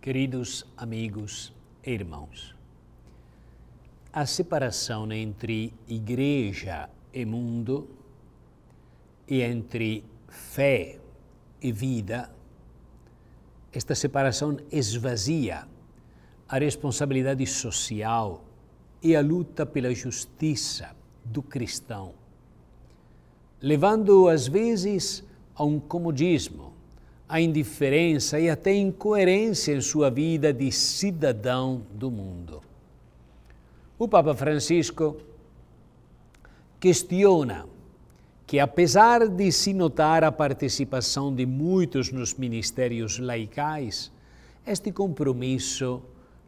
Queridos amigos e irmãos, a separação entre igreja e mundo e entre fé e vida, esta separação esvazia a responsabilidade social e a luta pela justiça do cristão, levando às vezes a um comodismo a indiferença e até incoerência em sua vida de cidadão do mundo. O Papa Francisco questiona que, apesar de se notar a participação de muitos nos ministérios laicais, este compromisso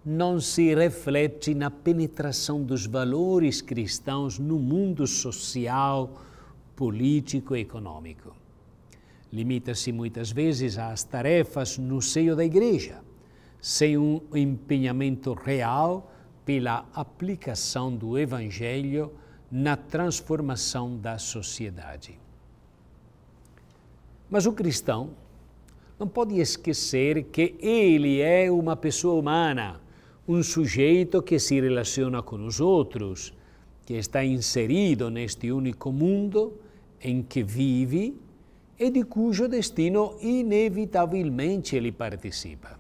não se reflete na penetração dos valores cristãos no mundo social, político e econômico. Limita-se muitas vezes às tarefas no seio da igreja, sem um empenhamento real pela aplicação do Evangelho na transformação da sociedade. Mas o cristão não pode esquecer que ele é uma pessoa humana, um sujeito que se relaciona com os outros, que está inserido neste único mundo em que vive e di cujo destino inevitabilmente ele participa.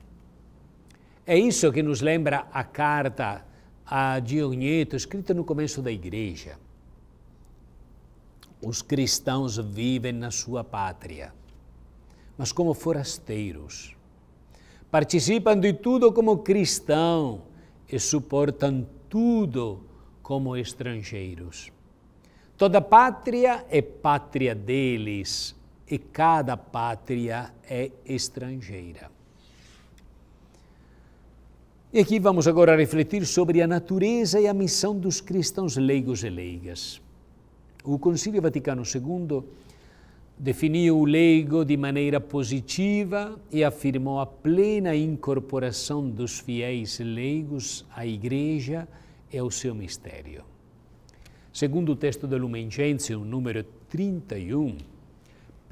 É isso que nos lembra a carta a Dionieto, escrita no começo da igreja. Os cristãos vivem na sua pátria, mas como forasteiros. Participam de tudo como cristão e suportam tudo como estrangeiros. Toda pátria é pátria deles, e cada pátria é estrangeira. E aqui vamos agora refletir sobre a natureza e a missão dos cristãos leigos e leigas. O Concílio Vaticano II definiu o leigo de maneira positiva e afirmou a plena incorporação dos fiéis leigos à Igreja e ao seu mistério. Segundo o texto da Lumen Gentium, número 31,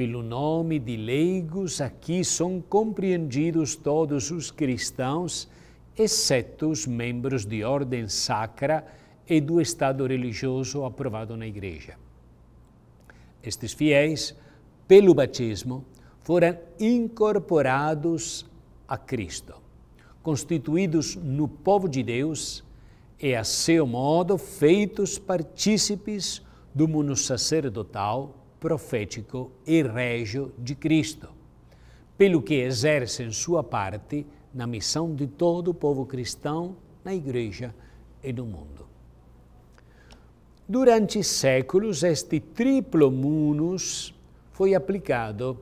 pelo nome de leigos, aqui são compreendidos todos os cristãos, exceto os membros de ordem sacra e do estado religioso aprovado na Igreja. Estes fiéis, pelo batismo, foram incorporados a Cristo, constituídos no povo de Deus e, a seu modo, feitos partícipes do mundo sacerdotal profético e régio de Cristo, pelo que exercem sua parte na missão de todo o povo cristão, na Igreja e no mundo. Durante séculos, este triplo munus foi aplicado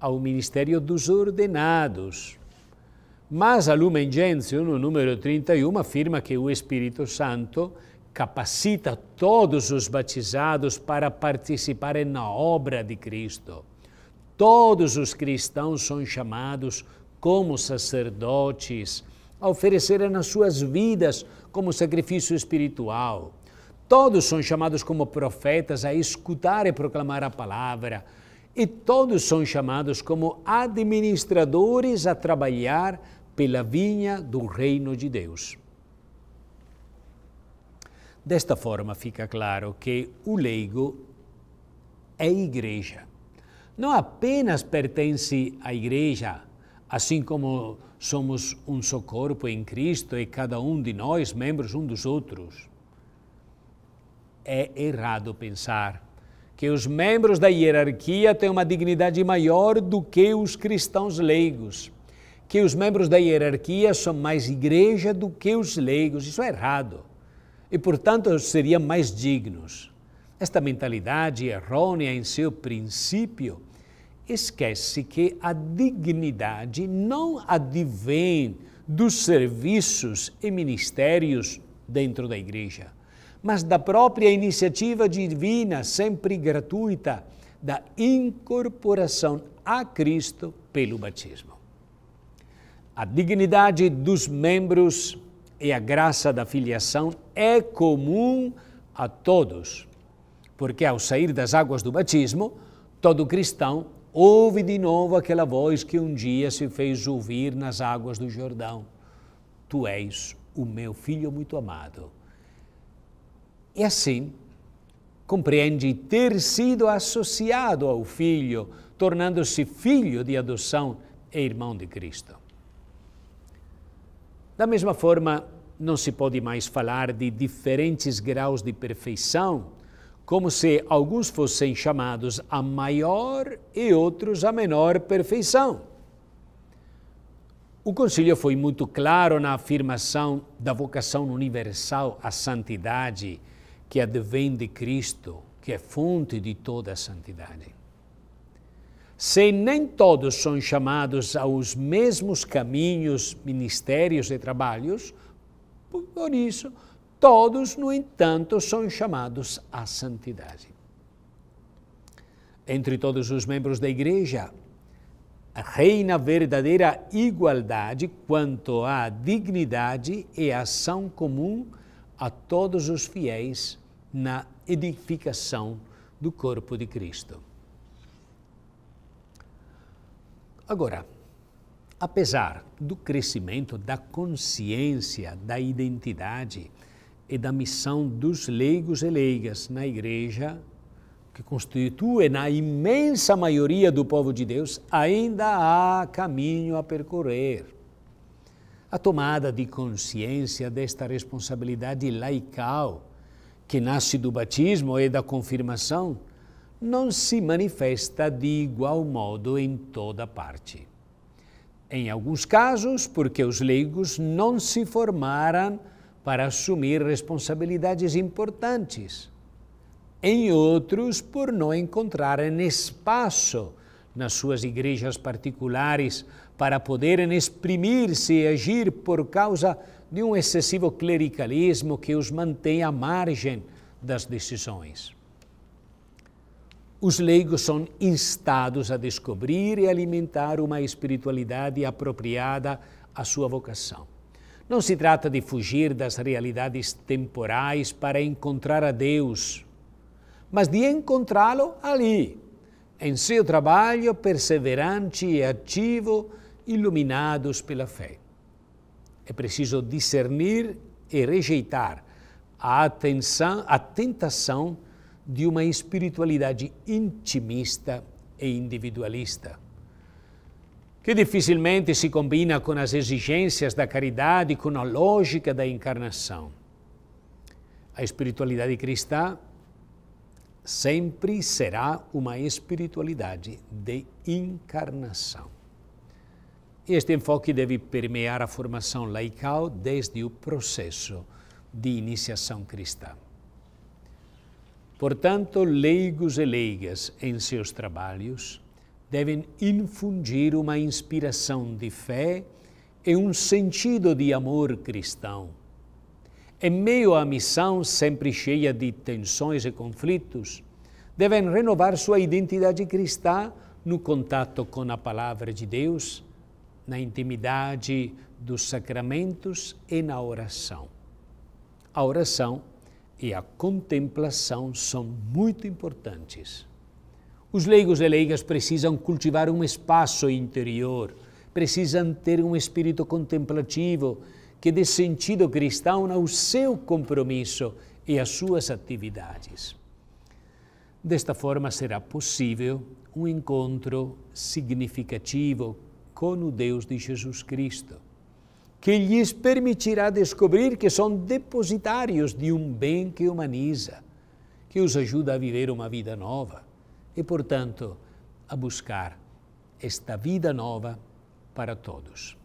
ao Ministério dos Ordenados. Mas a Lumen Gentium, no número 31, afirma que o Espírito Santo capacita todos os batizados para participarem na obra de Cristo. Todos os cristãos são chamados como sacerdotes a oferecerem as suas vidas como sacrifício espiritual. Todos são chamados como profetas a escutar e proclamar a palavra. E todos são chamados como administradores a trabalhar pela vinha do reino de Deus. Desta forma fica claro que o leigo é igreja. Não apenas pertence à igreja, assim como somos um só corpo em Cristo e cada um de nós membros um dos outros. É errado pensar que os membros da hierarquia têm uma dignidade maior do que os cristãos leigos, que os membros da hierarquia são mais igreja do que os leigos. Isso é errado e, portanto, seriam mais dignos. Esta mentalidade errônea em seu princípio esquece que a dignidade não advém dos serviços e ministérios dentro da igreja, mas da própria iniciativa divina, sempre gratuita, da incorporação a Cristo pelo batismo. A dignidade dos membros e a graça da filiação é comum a todos, porque ao sair das águas do batismo, todo cristão ouve de novo aquela voz que um dia se fez ouvir nas águas do Jordão: Tu és o meu filho muito amado. E assim, compreende ter sido associado ao filho, tornando-se filho de adoção e irmão de Cristo. Da mesma forma, não se pode mais falar de diferentes graus de perfeição, como se alguns fossem chamados a maior e outros a menor perfeição. O Conselho foi muito claro na afirmação da vocação universal à santidade que advém de Cristo, que é fonte de toda a santidade. Se nem todos são chamados aos mesmos caminhos, ministérios e trabalhos, por isso, todos, no entanto, são chamados à santidade. Entre todos os membros da igreja, reina verdadeira igualdade quanto à dignidade e ação comum a todos os fiéis na edificação do corpo de Cristo. Agora, apesar do crescimento da consciência da identidade e da missão dos leigos e leigas na igreja, que constitui na imensa maioria do povo de Deus, ainda há caminho a percorrer. A tomada de consciência desta responsabilidade laical, que nasce do batismo e da confirmação, não se manifesta de igual modo em toda parte. Em alguns casos, porque os leigos não se formaram para assumir responsabilidades importantes. Em outros, por não encontrarem espaço nas suas igrejas particulares para poderem exprimir-se e agir por causa de um excessivo clericalismo que os mantém à margem das decisões os leigos são instados a descobrir e alimentar uma espiritualidade apropriada à sua vocação. Não se trata de fugir das realidades temporais para encontrar a Deus, mas de encontrá-lo ali, em seu trabalho perseverante e ativo, iluminados pela fé. É preciso discernir e rejeitar a, atenção, a tentação de uma espiritualidade intimista e individualista, que dificilmente se combina com as exigências da caridade, com a lógica da encarnação. A espiritualidade cristã sempre será uma espiritualidade de encarnação. Este enfoque deve permear a formação laical desde o processo de iniciação cristã. Portanto, leigos e leigas, em seus trabalhos, devem infundir uma inspiração de fé e um sentido de amor cristão. Em meio à missão sempre cheia de tensões e conflitos, devem renovar sua identidade cristã no contato com a palavra de Deus, na intimidade dos sacramentos e na oração. A oração e a contemplação são muito importantes. Os leigos e leigas precisam cultivar um espaço interior, precisam ter um espírito contemplativo que dê sentido cristão ao seu compromisso e às suas atividades. Desta forma, será possível um encontro significativo com o Deus de Jesus Cristo que lhes permitirá descobrir que são depositários de um bem que humaniza, que os ajuda a viver uma vida nova e, portanto, a buscar esta vida nova para todos.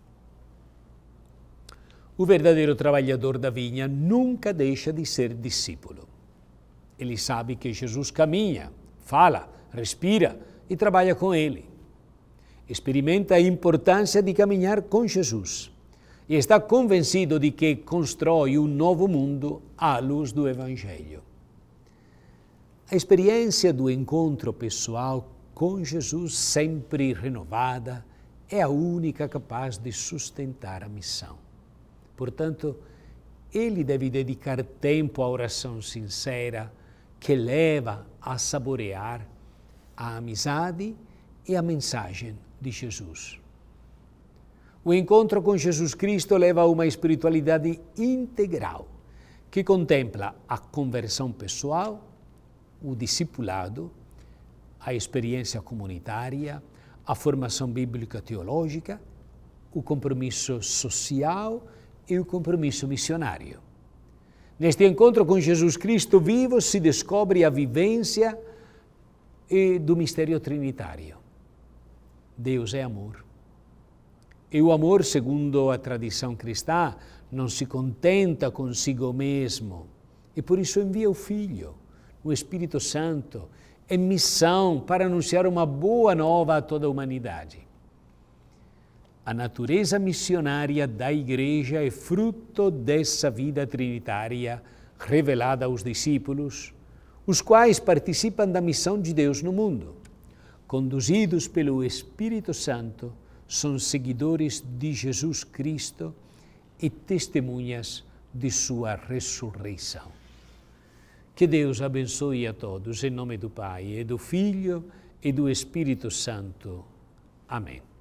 O verdadeiro trabalhador da vinha nunca deixa de ser discípulo. Ele sabe que Jesus caminha, fala, respira e trabalha com ele. Experimenta a importância de caminhar com Jesus e está convencido di che constrói um novo mundo à luz do Evangelho. A experiência do encontro pessoal com Jesus, sempre renovada, é a única capaz de sustentar a missão. Portanto, ele deve dedicar tempo à oração sincera que leva a saborear a amizade e a mensagem de Jesus. O encontro com Jesus Cristo leva a uma espiritualidade integral, que contempla a conversão pessoal, o discipulado, a experiência comunitária, a formação bíblica teológica, o compromisso social e o compromisso missionário. Neste encontro com Jesus Cristo vivo se descobre a vivência eh, do mistério trinitário. Deus é amor. E o amor, segundo a tradição cristã, não se contenta consigo mesmo. E por isso envia o Filho, o Espírito Santo, em missão para anunciar uma boa nova a toda a humanidade. A natureza missionária da Igreja é fruto dessa vida trinitária revelada aos discípulos, os quais participam da missão de Deus no mundo, conduzidos pelo Espírito Santo são seguidores de Jesus Cristo e testemunhas de sua ressurreição. Que Deus abençoe a todos, em nome do Pai, e do Filho e do Espírito Santo. Amém.